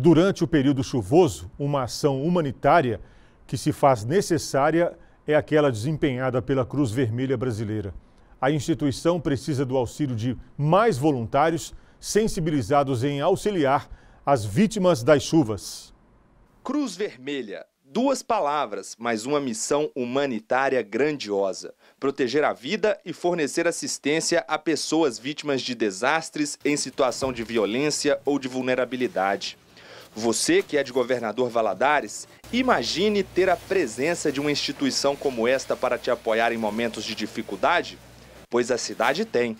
Durante o período chuvoso, uma ação humanitária que se faz necessária é aquela desempenhada pela Cruz Vermelha Brasileira. A instituição precisa do auxílio de mais voluntários sensibilizados em auxiliar as vítimas das chuvas. Cruz Vermelha. Duas palavras, mas uma missão humanitária grandiosa: proteger a vida e fornecer assistência a pessoas vítimas de desastres em situação de violência ou de vulnerabilidade. Você que é de governador Valadares, imagine ter a presença de uma instituição como esta para te apoiar em momentos de dificuldade? Pois a cidade tem.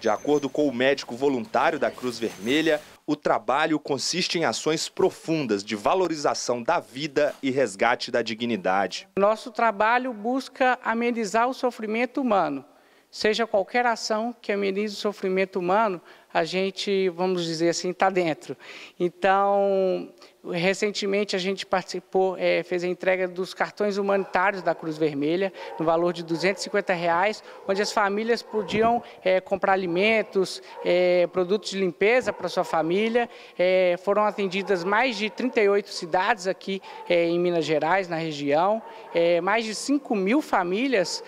De acordo com o médico voluntário da Cruz Vermelha, o trabalho consiste em ações profundas de valorização da vida e resgate da dignidade. Nosso trabalho busca amenizar o sofrimento humano. Seja qualquer ação que amenize o sofrimento humano, a gente, vamos dizer assim, está dentro. Então, recentemente a gente participou, é, fez a entrega dos cartões humanitários da Cruz Vermelha, no valor de 250 reais, onde as famílias podiam é, comprar alimentos, é, produtos de limpeza para sua família. É, foram atendidas mais de 38 cidades aqui é, em Minas Gerais, na região, é, mais de 5 mil famílias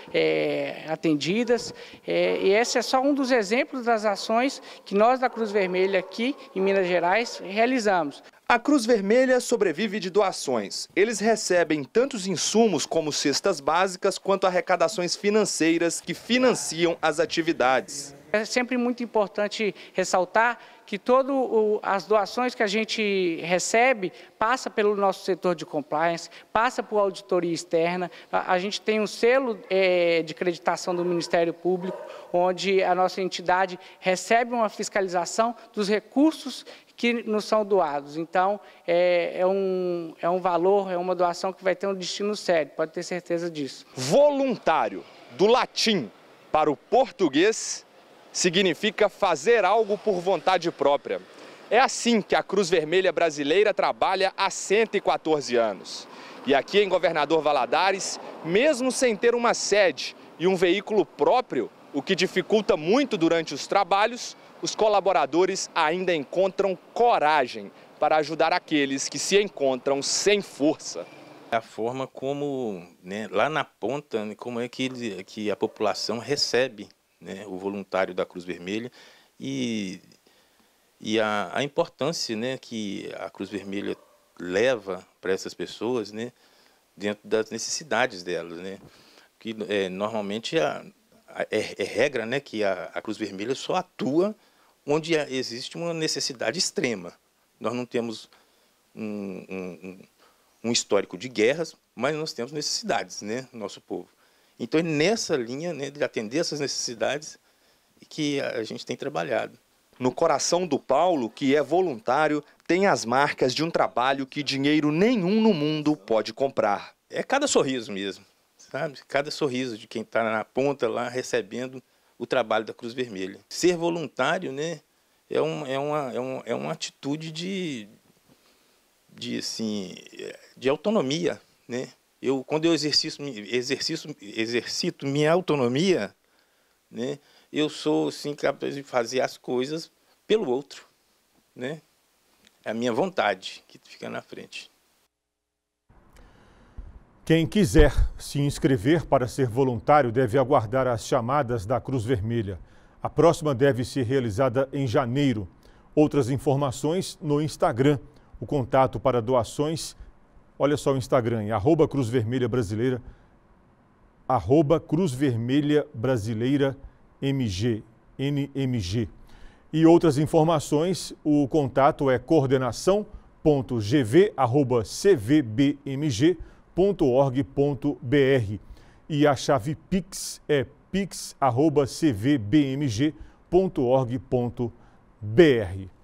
atendidas. e esse é só um dos exemplos das ações que nós da Cruz Vermelha aqui em Minas Gerais realizamos. A Cruz Vermelha sobrevive de doações. Eles recebem tantos insumos como cestas básicas quanto arrecadações financeiras que financiam as atividades. É sempre muito importante ressaltar que todas as doações que a gente recebe passa pelo nosso setor de compliance, passa por auditoria externa. A, a gente tem um selo é, de creditação do Ministério Público, onde a nossa entidade recebe uma fiscalização dos recursos que nos são doados. Então, é, é, um, é um valor, é uma doação que vai ter um destino sério, pode ter certeza disso. Voluntário, do latim para o português, significa fazer algo por vontade própria. É assim que a Cruz Vermelha Brasileira trabalha há 114 anos. E aqui em Governador Valadares, mesmo sem ter uma sede e um veículo próprio, o que dificulta muito durante os trabalhos, os colaboradores ainda encontram coragem para ajudar aqueles que se encontram sem força. É a forma como, né, lá na ponta, né, como é que, que a população recebe né, o voluntário da Cruz Vermelha, e, e a, a importância né, que a Cruz Vermelha leva para essas pessoas né, dentro das necessidades delas. Né, que é, normalmente a, a, é, é, regra né, que a, a Cruz Vermelha só atua onde existe uma necessidade extrema. Nós não temos um, um, um histórico de guerras, mas nós temos necessidades, né, nosso povo. Então, é nessa linha né, de atender essas necessidades que a gente tem trabalhado. No coração do Paulo, que é voluntário, tem as marcas de um trabalho que dinheiro nenhum no mundo pode comprar. É cada sorriso mesmo, sabe? Cada sorriso de quem está na ponta lá recebendo o trabalho da Cruz Vermelha. Ser voluntário, né, é, um, é, uma, é, um, é uma atitude de, de, assim, de autonomia, né? eu, quando eu exercito, exercito, exercito minha autonomia, né, eu sou sim capaz de fazer as coisas pelo outro. Né? É a minha vontade que fica na frente. Quem quiser se inscrever para ser voluntário deve aguardar as chamadas da Cruz Vermelha. A próxima deve ser realizada em janeiro. Outras informações no Instagram. O contato para doações Olha só o Instagram, é arroba Cruz Vermelha Brasileira, arroba Cruz Vermelha Brasileira MG, NMG. E outras informações, o contato é coordenação.gv.cvbmg.org.br e a chave Pix é pix.cvbmg.org.br.